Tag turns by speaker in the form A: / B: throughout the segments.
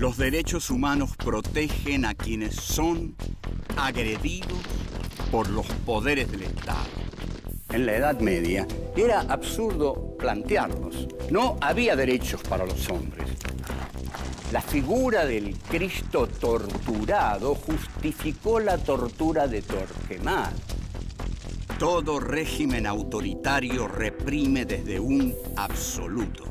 A: Los derechos humanos protegen a quienes son agredidos por los poderes del Estado. En la Edad Media era absurdo plantearnos. No había derechos para los hombres. La figura del Cristo torturado justificó la tortura de Torquemar. Todo régimen autoritario reprime desde un absoluto.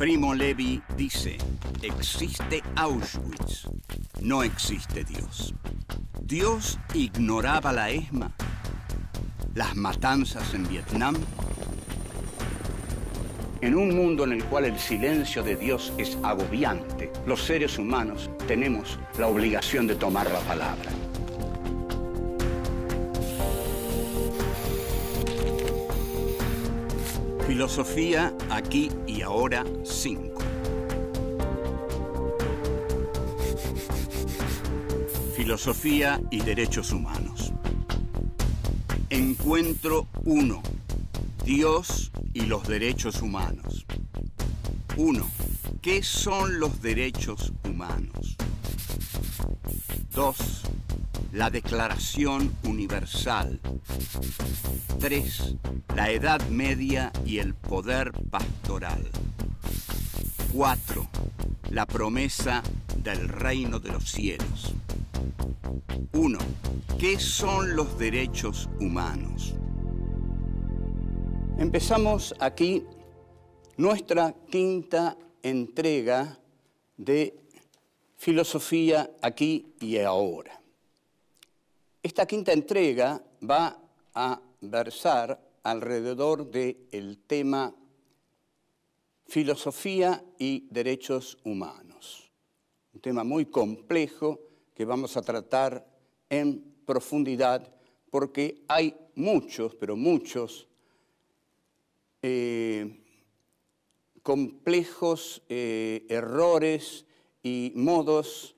A: Primo Levi dice, existe Auschwitz, no existe Dios. Dios ignoraba la ESMA, las matanzas en Vietnam. En un mundo en el cual el silencio de Dios es agobiante, los seres humanos tenemos la obligación de tomar la palabra. Filosofía aquí y ahora 5. Filosofía y derechos humanos. Encuentro 1. Dios y los derechos humanos. 1. ¿Qué son los derechos humanos? 2 la Declaración Universal. 3. La Edad Media y el poder pastoral. 4. La promesa del reino de los cielos. 1. ¿Qué son los derechos humanos? Empezamos aquí nuestra quinta entrega de Filosofía aquí y ahora. Esta quinta entrega va a versar alrededor del tema filosofía y derechos humanos. Un tema muy complejo que vamos a tratar en profundidad porque hay muchos, pero muchos, eh, complejos eh, errores y modos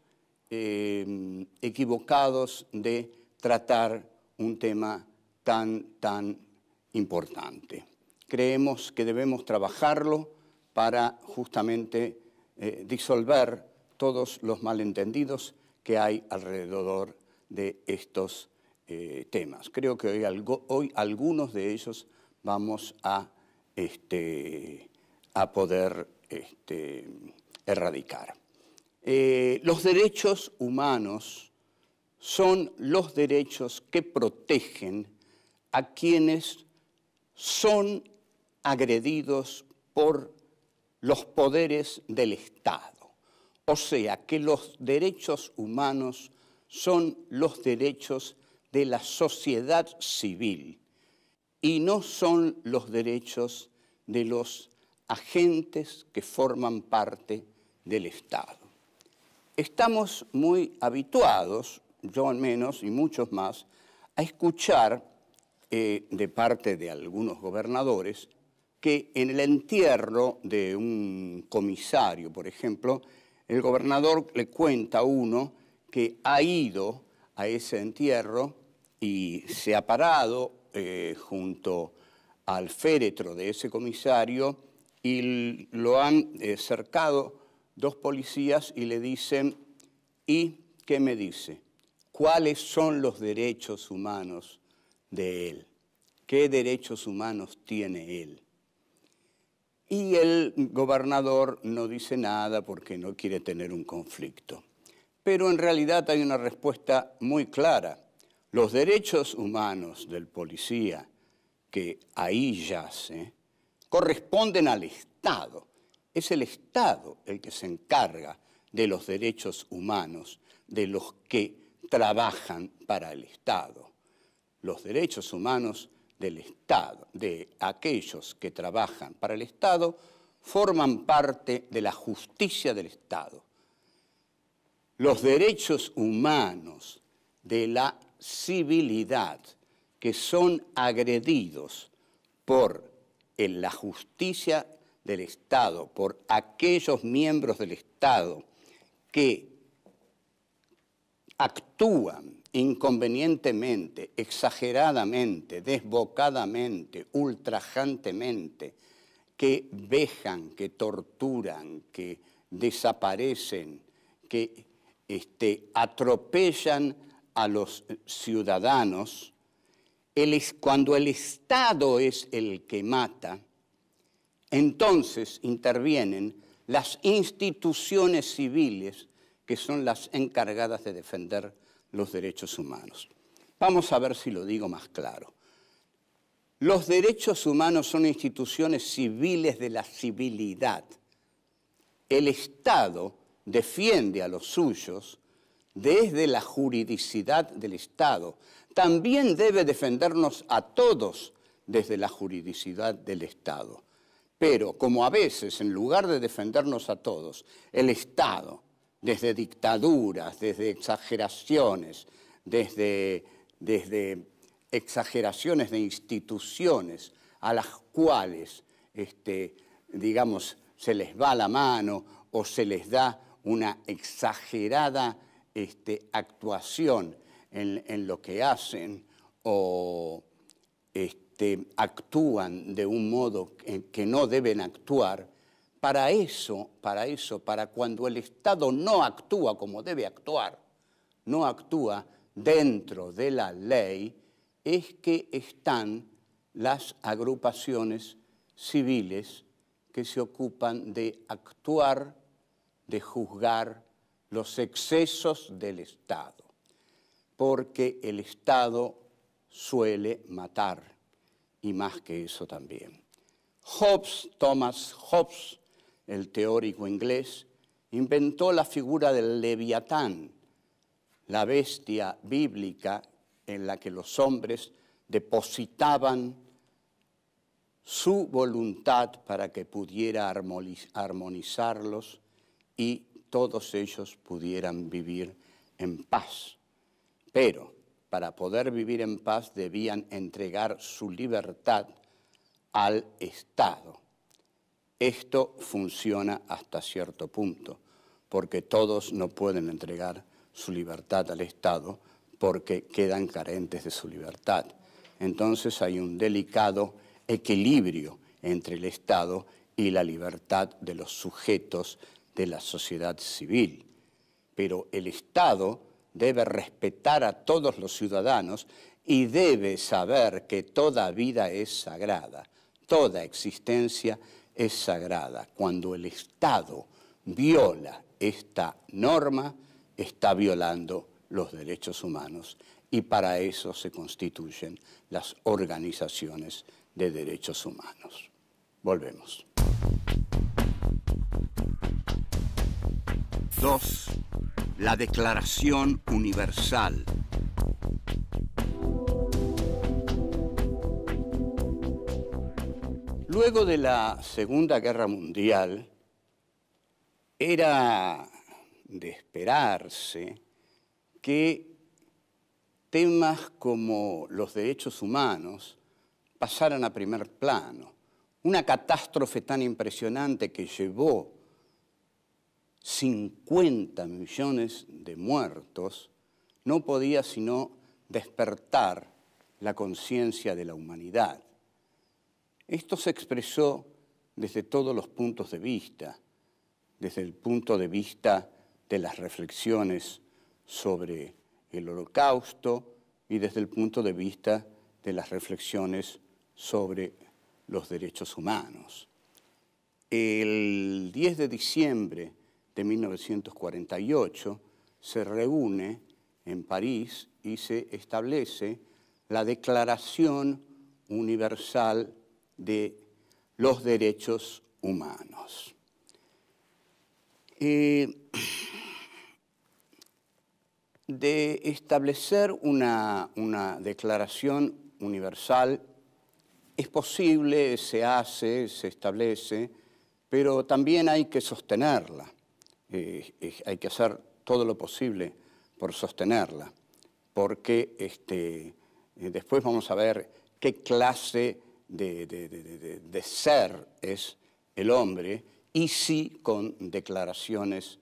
A: eh, equivocados de tratar un tema tan, tan importante. Creemos que debemos trabajarlo para justamente eh, disolver todos los malentendidos que hay alrededor de estos eh, temas. Creo que hoy, algunos de ellos vamos a, este, poder este, erradicar. Eh, los derechos humanos son los derechos que protegen a quienes son agredidos por los poderes del Estado. O sea, que los derechos humanos son los derechos de la sociedad civil y no son los derechos de los agentes que forman parte del Estado. Estamos muy habituados yo al menos y muchos más, a escuchar eh, de parte de algunos gobernadores que en el entierro de un comisario, por ejemplo, el gobernador le cuenta a uno que ha ido a ese entierro y se ha parado eh, junto al féretro de ese comisario y lo han eh, cercado dos policías y le dicen, ¿y qué me dice? cuáles son los derechos humanos de él, qué derechos humanos tiene él. Y el gobernador no dice nada porque no quiere tener un conflicto. Pero en realidad hay una respuesta muy clara. Los derechos humanos del policía, que ahí yace, corresponden al Estado. Es el Estado el que se encarga de los derechos humanos, de los que trabajan para el Estado. Los derechos humanos del Estado, de aquellos que trabajan para el Estado, forman parte de la justicia del Estado. Los derechos humanos de la civilidad que son agredidos por la justicia del Estado, por aquellos miembros del Estado que actúan inconvenientemente, exageradamente, desbocadamente, ultrajantemente, que vejan, que torturan, que desaparecen, que este, atropellan a los ciudadanos, cuando el Estado es el que mata, entonces intervienen las instituciones civiles que son las encargadas de defender los derechos humanos. Vamos a ver si lo digo más claro. Los derechos humanos son instituciones civiles de la civilidad. El Estado defiende a los suyos desde la juridicidad del Estado. También debe defendernos a todos desde la juridicidad del Estado. Pero como a veces, en lugar de defendernos a todos, el Estado desde dictaduras, desde exageraciones, desde, desde exageraciones de instituciones a las cuales, este, digamos, se les va la mano o se les da una exagerada este, actuación en, lo que hacen o este, actúan de un modo que no deben actuar, para eso, para eso, para cuando el Estado no actúa como debe actuar, no actúa dentro de la ley, es que están las agrupaciones civiles que se ocupan de actuar, de juzgar los excesos del Estado, porque el Estado suele matar, y más que eso también. Hobbes, Thomas Hobbes, el teórico inglés, inventó la figura del leviatán, la bestia bíblica en la que los hombres depositaban su voluntad para que pudiera armonizarlos y todos ellos pudieran vivir en paz. Pero para poder vivir en paz debían entregar su libertad al Estado. Esto funciona hasta cierto punto, porque todos no pueden entregar su libertad al Estado porque quedan carentes de su libertad. Entonces hay un delicado equilibrio entre el Estado y la libertad de los sujetos de la sociedad civil. Pero el Estado debe respetar a todos los ciudadanos y debe saber que toda vida es sagrada, toda existencia es sagrada. Cuando el Estado viola esta norma, está violando los derechos humanos y para eso se constituyen las organizaciones de derechos humanos. Volvemos. 2. La Declaración Universal. Luego de la Segunda Guerra Mundial, era de esperarse que temas como los derechos humanos pasaran a primer plano. Una catástrofe tan impresionante que llevó 50 millones de muertos no podía sino despertar la conciencia de la humanidad. Esto se expresó desde todos los puntos de vista, desde el punto de vista de las reflexiones sobre el holocausto y desde el punto de vista de las reflexiones sobre los derechos humanos. El 10 de diciembre de 1948 se reúne en París y se establece la Declaración Universal de los derechos humanos. Eh, de establecer una, declaración universal es posible, se hace, se establece, pero también hay que sostenerla, eh, hay que hacer todo lo posible por sostenerla, porque este, eh, después vamos a ver qué clase de, de, ser es el hombre y si con declaraciones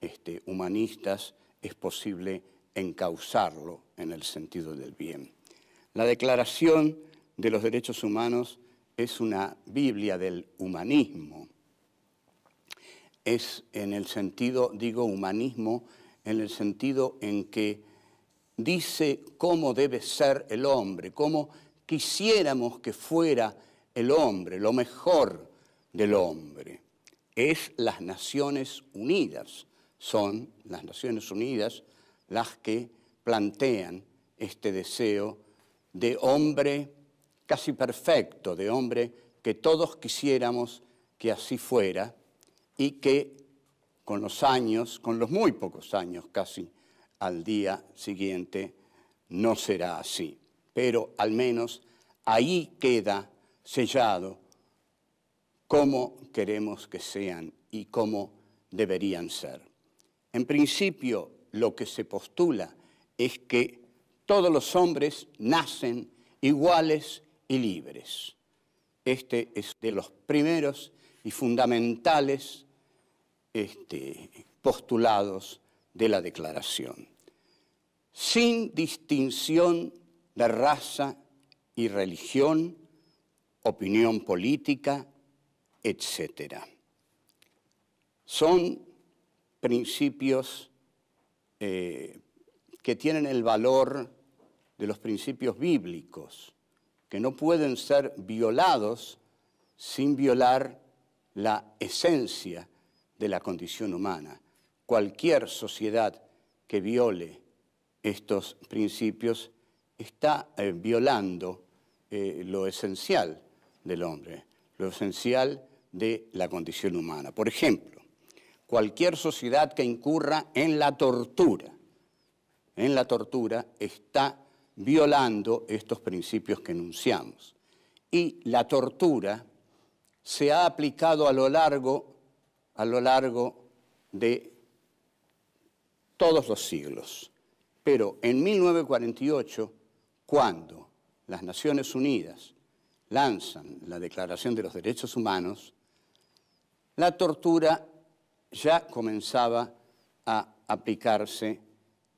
A: este, humanistas es posible encauzarlo en el sentido del bien. La Declaración de los Derechos Humanos es una Biblia del humanismo. Es en el sentido, digo humanismo, en el sentido en que dice cómo debe ser el hombre, cómo quisiéramos que fuera el hombre, lo mejor del hombre. Es las Naciones Unidas, son las Naciones Unidas las que plantean este deseo de hombre casi perfecto, de hombre que todos quisiéramos que así fuera y que con los años, con los muy pocos años casi, al día siguiente, no será así pero al menos ahí queda sellado cómo queremos que sean y cómo deberían ser. En principio, lo que se postula es que todos los hombres nacen iguales y libres. Este es de los primeros y fundamentales este, postulados de la Declaración. Sin distinción de raza y religión, opinión política, etc. Son principios eh, que tienen el valor de los principios bíblicos, que no pueden ser violados sin violar la esencia de la condición humana. Cualquier sociedad que viole estos principios está eh, violando eh, lo esencial del hombre, lo esencial de la condición humana. Por ejemplo, cualquier sociedad que incurra en la tortura, en la tortura está violando estos principios que enunciamos. Y la tortura se ha aplicado a lo largo, a lo largo de todos los siglos. Pero en 1948 cuando las Naciones Unidas lanzan la Declaración de los Derechos Humanos, la tortura ya comenzaba a aplicarse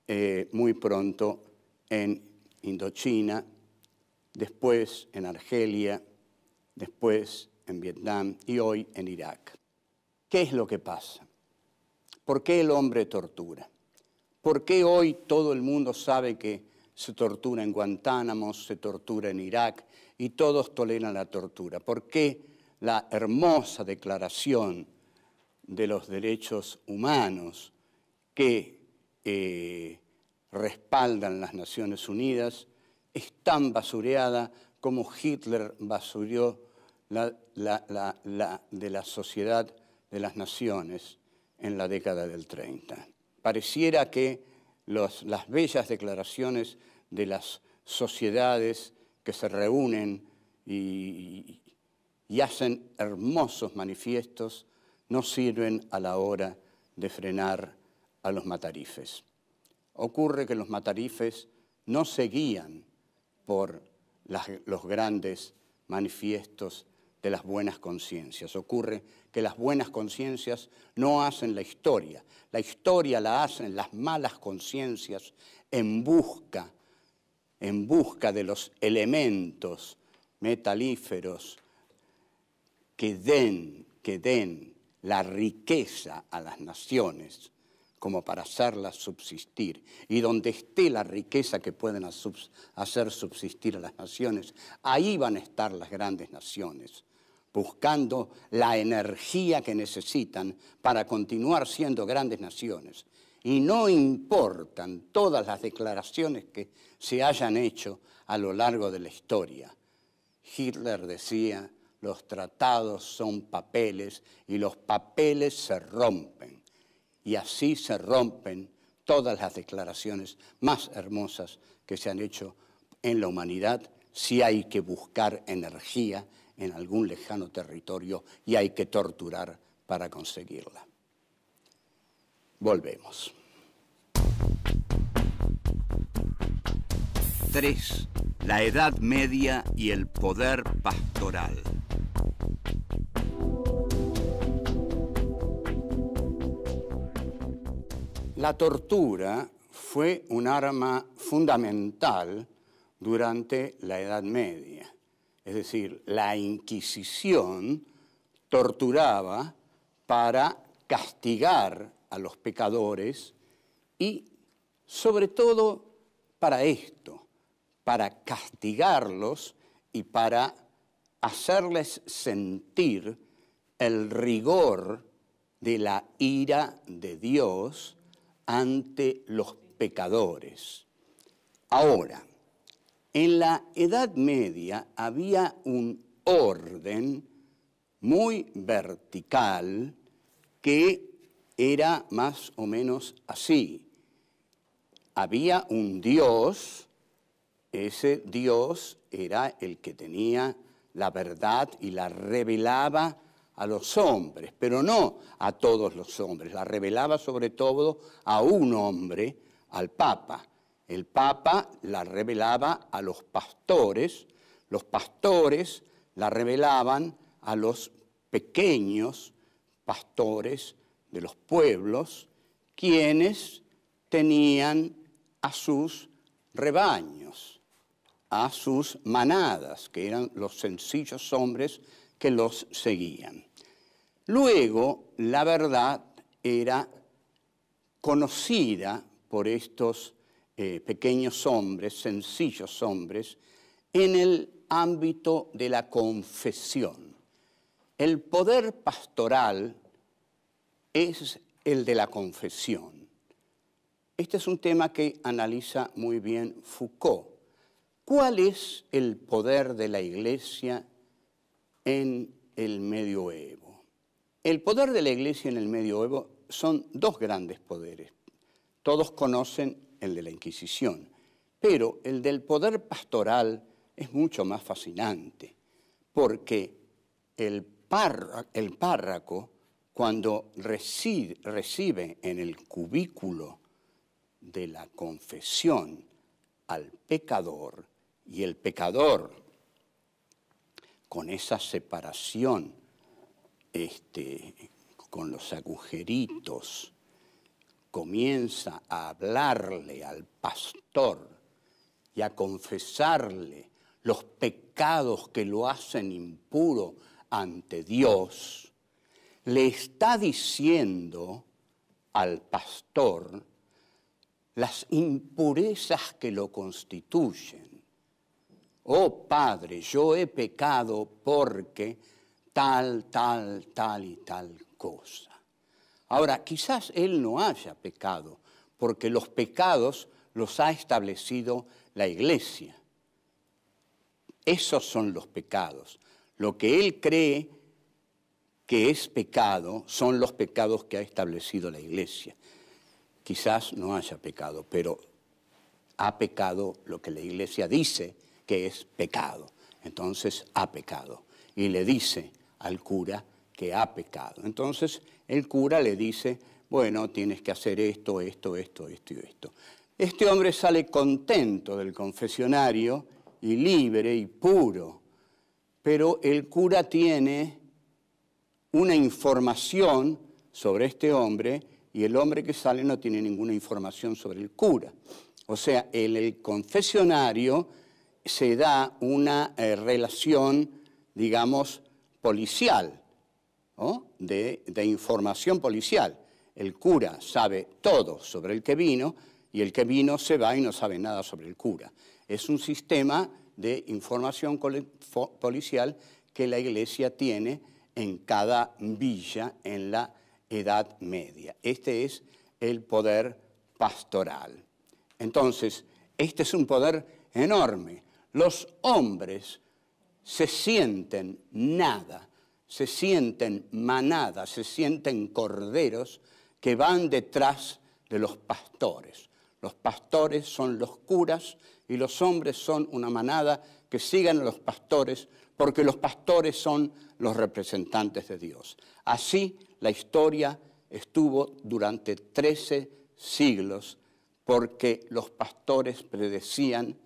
A: eh, muy pronto en Indochina, después en Argelia, después en Vietnam y hoy en Irak. ¿Qué es lo que pasa? ¿Por qué el hombre tortura? ¿Por qué hoy todo el mundo sabe que se tortura en Guantánamo, se tortura en Irak, y todos toleran la tortura. ¿Por qué la hermosa declaración de los derechos humanos que eh, respaldan las Naciones Unidas es tan basureada como Hitler basuró la, de la sociedad de las naciones en la década del 30? Pareciera que las bellas declaraciones de las sociedades que se reúnen y, hacen hermosos manifiestos, no sirven a la hora de frenar a los matarifes. Ocurre que los matarifes no se guían por los grandes manifiestos de las buenas conciencias. Ocurre que las buenas conciencias no hacen la historia, la historia la hacen las malas conciencias en busca, en busca de los elementos metalíferos que den, que den la riqueza a las naciones como para hacerlas subsistir. Y donde esté la riqueza que pueden hacer subsistir a las naciones, ahí van a estar las grandes naciones buscando la energía que necesitan para continuar siendo grandes naciones. Y no importan todas las declaraciones que se hayan hecho a lo largo de la historia. Hitler decía, los tratados son papeles y los papeles se rompen. Y así se rompen todas las declaraciones más hermosas que se han hecho en la humanidad si hay que buscar energía en algún lejano territorio y hay que torturar para conseguirla. Volvemos. 3. La Edad Media y el poder pastoral. La tortura fue un arma fundamental durante la Edad Media. Es decir, la Inquisición torturaba para castigar a los pecadores y sobre todo para esto, para castigarlos y para hacerles sentir el rigor de la ira de Dios ante los pecadores. Ahora, en la Edad Media había un orden muy vertical que era más o menos así. Había un dios, ese dios era el que tenía la verdad y la revelaba a los hombres, pero no a todos los hombres, la revelaba sobre todo a un hombre, al Papa. El Papa la revelaba a los pastores, los pastores la revelaban a los pequeños pastores de los pueblos, quienes tenían a sus rebaños, a sus manadas, que eran los sencillos hombres que los seguían. Luego, la verdad era conocida por estos eh, pequeños hombres, sencillos hombres, en el ámbito de la confesión. El poder pastoral es el de la confesión. Este es un tema que analiza muy bien Foucault. ¿Cuál es el poder de la iglesia en el medioevo? El poder de la iglesia en el medioevo son dos grandes poderes. Todos conocen el de la Inquisición, pero el del poder pastoral es mucho más fascinante, porque el, el párraco, cuando recibe en el cubículo de la confesión al pecador y el pecador, con esa separación, este, con los agujeritos, comienza a hablarle al pastor y a confesarle los pecados que lo hacen impuro ante Dios, le está diciendo al pastor las impurezas que lo constituyen. Oh Padre, yo he pecado porque tal, tal, tal y tal cosa. Ahora, quizás él no haya pecado, porque los pecados los ha establecido la iglesia. Esos son los pecados. Lo que él cree que es pecado son los pecados que ha establecido la iglesia. Quizás no haya pecado, pero ha pecado lo que la iglesia dice que es pecado. Entonces ha pecado. Y le dice al cura que ha pecado. Entonces el cura le dice, bueno, tienes que hacer esto, esto, esto, esto y esto. Este hombre sale contento del confesionario y libre y puro, pero el cura tiene una información sobre este hombre y el hombre que sale no tiene ninguna información sobre el cura. O sea, en el confesionario se da una eh, relación, digamos, policial de información policial. El cura sabe todo sobre el que vino y el que vino se va y no sabe nada sobre el cura. Es un sistema de información policial que la iglesia tiene en cada villa en la Edad Media. Este es el poder pastoral. Entonces, este es un poder enorme. Los hombres se sienten nada se sienten manadas, se sienten corderos que van detrás de los pastores. Los pastores son los curas y los hombres son una manada que sigan a los pastores porque los pastores son los representantes de Dios. Así la historia estuvo durante 13 siglos porque los pastores predecían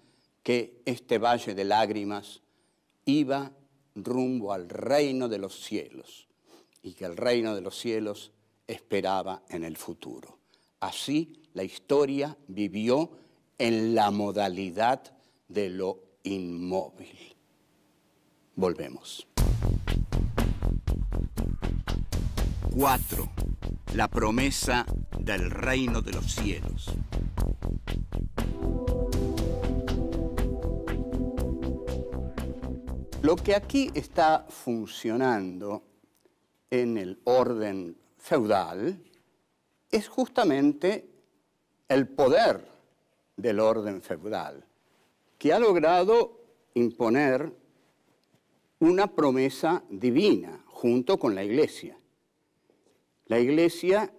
A: que este valle de lágrimas iba rumbo al reino de los cielos y que el reino de los cielos esperaba en el futuro. Así la historia vivió en la modalidad de lo inmóvil. Volvemos. 4. La promesa del reino de los cielos. Lo que aquí está funcionando en el orden feudal es justamente el poder del orden feudal, que ha logrado imponer una promesa divina junto con la Iglesia. La Iglesia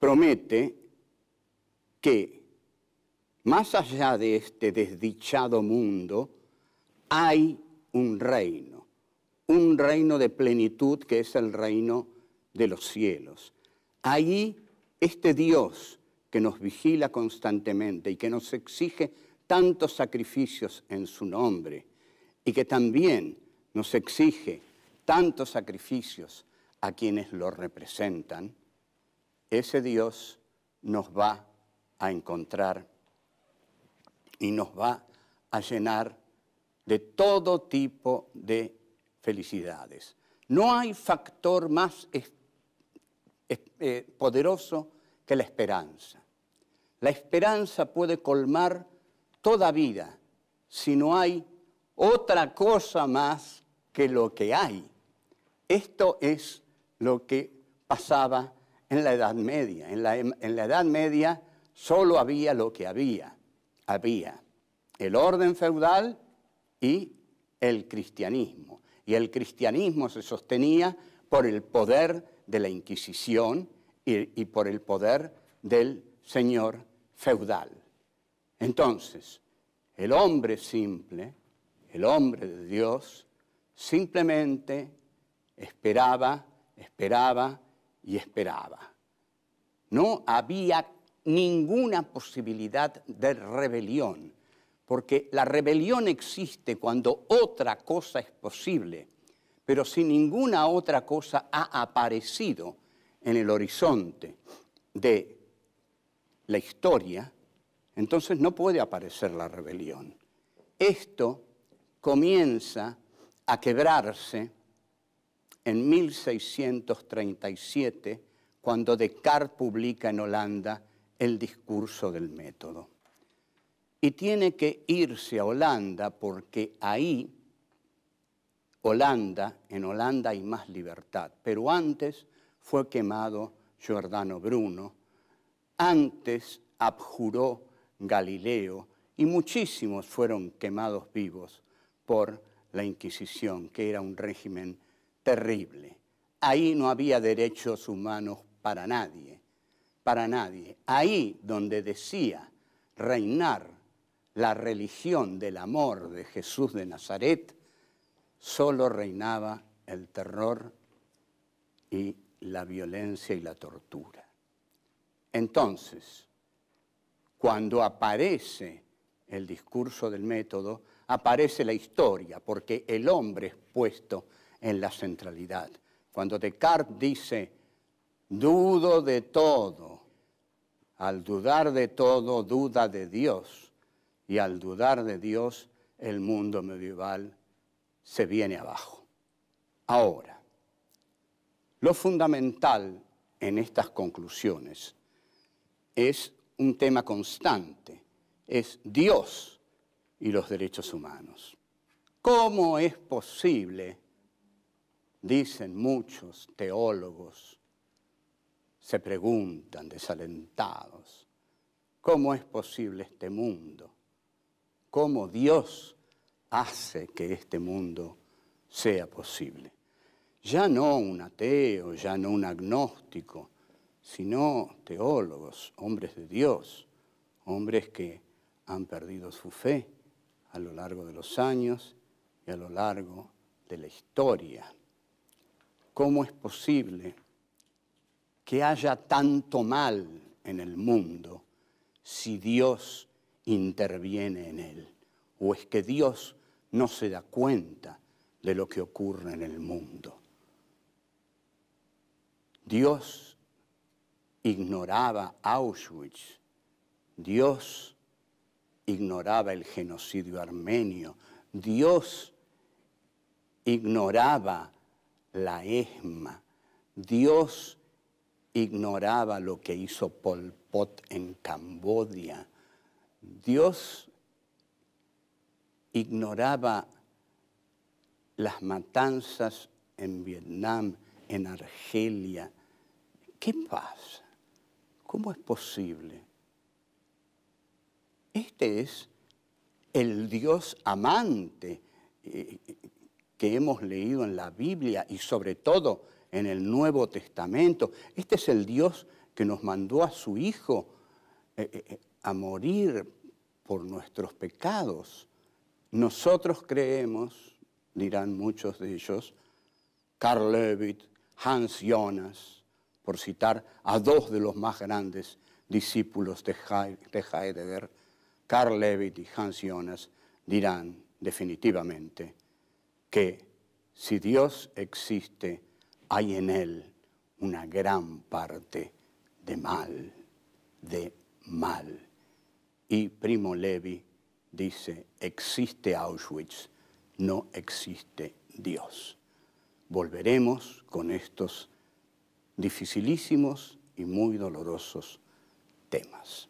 A: promete que, más allá de este desdichado mundo, hay un reino, un reino de plenitud que es el reino de los cielos. Ahí este Dios que nos vigila constantemente y que nos exige tantos sacrificios en su nombre y que también nos exige tantos sacrificios a quienes lo representan, ese Dios nos va a encontrar y nos va a llenar de todo tipo de felicidades. No hay factor más eh, poderoso que la esperanza. La esperanza puede colmar toda vida si no hay otra cosa más que lo que hay. Esto es lo que pasaba en la Edad Media. En la, en la Edad Media solo había lo que había. Había el orden feudal, y el cristianismo. Y el cristianismo se sostenía por el poder de la Inquisición y, por el poder del señor feudal. Entonces, el hombre simple, el hombre de Dios, simplemente esperaba, esperaba y esperaba. No había ninguna posibilidad de rebelión porque la rebelión existe cuando otra cosa es posible, pero si ninguna otra cosa ha aparecido en el horizonte de la historia, entonces no puede aparecer la rebelión. Esto comienza a quebrarse en 1637, cuando Descartes publica en Holanda el discurso del método y tiene que irse a Holanda porque ahí, Holanda, en Holanda hay más libertad. Pero antes fue quemado Giordano Bruno, antes abjuró Galileo y muchísimos fueron quemados vivos por la Inquisición, que era un régimen terrible. Ahí no había derechos humanos para nadie, para nadie. Ahí donde decía reinar la religión del amor de Jesús de Nazaret, solo reinaba el terror y la violencia y la tortura. Entonces, cuando aparece el discurso del método, aparece la historia, porque el hombre es puesto en la centralidad. Cuando Descartes dice, dudo de todo, al dudar de todo, duda de Dios, y al dudar de Dios, el mundo medieval se viene abajo. Ahora, lo fundamental en estas conclusiones es un tema constante, es Dios y los derechos humanos. ¿Cómo es posible, dicen muchos teólogos, se preguntan desalentados, cómo es posible este mundo cómo Dios hace que este mundo sea posible. Ya no un ateo, ya no un agnóstico, sino teólogos, hombres de Dios, hombres que han perdido su fe a lo largo de los años y a lo largo de la historia. ¿Cómo es posible que haya tanto mal en el mundo si Dios interviene en él? ¿O es que Dios no se da cuenta de lo que ocurre en el mundo? Dios ignoraba Auschwitz, Dios ignoraba el genocidio armenio, Dios ignoraba la ESMA, Dios ignoraba lo que hizo Pol Pot en Cambodia, Dios ignoraba las matanzas en Vietnam, en Argelia. ¿Qué pasa? ¿Cómo es posible? Este es el Dios amante eh, que hemos leído en la Biblia y sobre todo en el Nuevo Testamento. Este es el Dios que nos mandó a su Hijo eh, eh, a morir por nuestros pecados. Nosotros creemos, dirán muchos de ellos, Carl Levitt, Hans Jonas, por citar a dos de los más grandes discípulos de Heidegger, Carl Levitt y Hans Jonas, dirán definitivamente que si Dios existe, hay en él una gran parte de mal, de mal. Y Primo Levi dice, existe Auschwitz, no existe Dios. Volveremos con estos dificilísimos y muy dolorosos temas.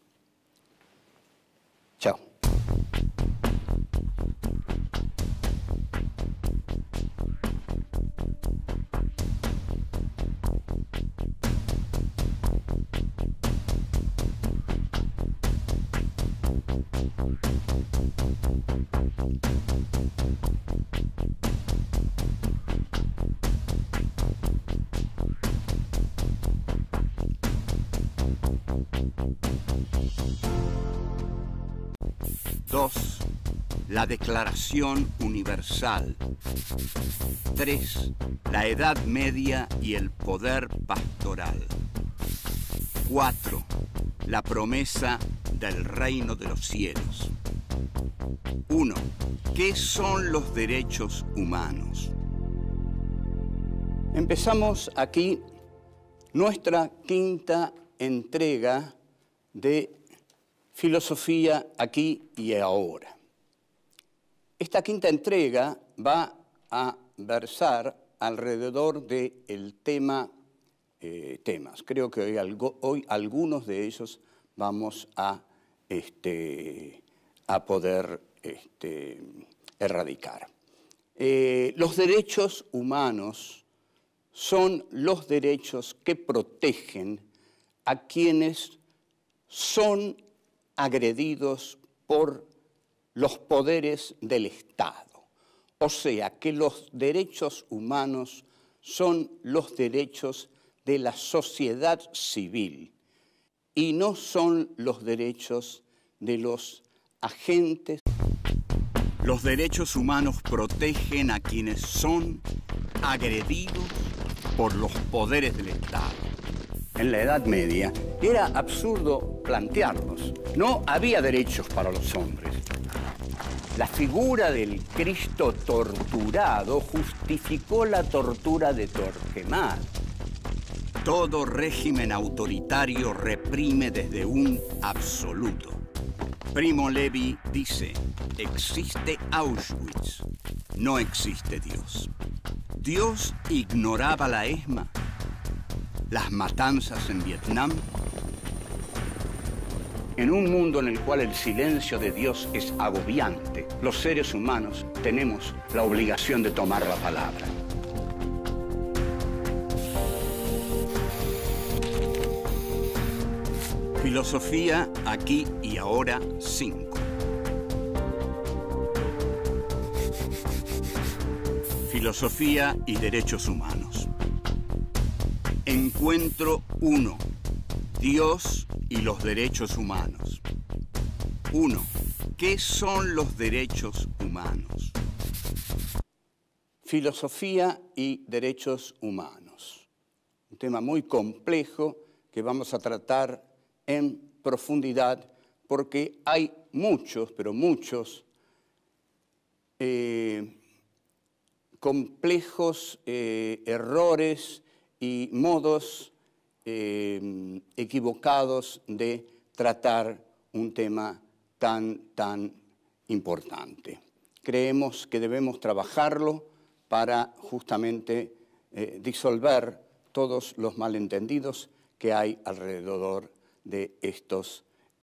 A: la Declaración Universal. 3. La Edad Media y el Poder Pastoral. 4. La promesa del reino de los cielos. 1. ¿Qué son los derechos humanos? Empezamos aquí nuestra quinta entrega de Filosofía aquí y ahora. Esta quinta entrega va a versar alrededor del tema eh, temas. Creo que hoy, algunos de ellos vamos a, este, a poder este, erradicar. Eh, los derechos humanos son los derechos que protegen a quienes son agredidos por los poderes del Estado. O sea, que los derechos humanos son los derechos de la sociedad civil y no son los derechos de los agentes. Los derechos humanos protegen a quienes son agredidos por los poderes del Estado. En la Edad Media era absurdo plantearlos. No había derechos para los hombres. La figura del Cristo torturado justificó la tortura de Torquemada. Todo régimen autoritario reprime desde un absoluto. Primo Levi dice, existe Auschwitz, no existe Dios. Dios ignoraba la ESMA, las matanzas en Vietnam en un mundo en el cual el silencio de Dios es agobiante, los seres humanos tenemos la obligación de tomar la palabra. Filosofía aquí y ahora 5. Filosofía y derechos humanos. Encuentro 1. Dios y los derechos humanos. 1. ¿Qué son los derechos humanos? Filosofía y derechos humanos. Un tema muy complejo que vamos a tratar en profundidad porque hay muchos, pero muchos, eh, complejos eh, errores y modos Em, equivocados de tratar un tema tan, tan importante. Creemos que debemos trabajarlo para justamente eh, disolver todos los malentendidos que hay alrededor de estos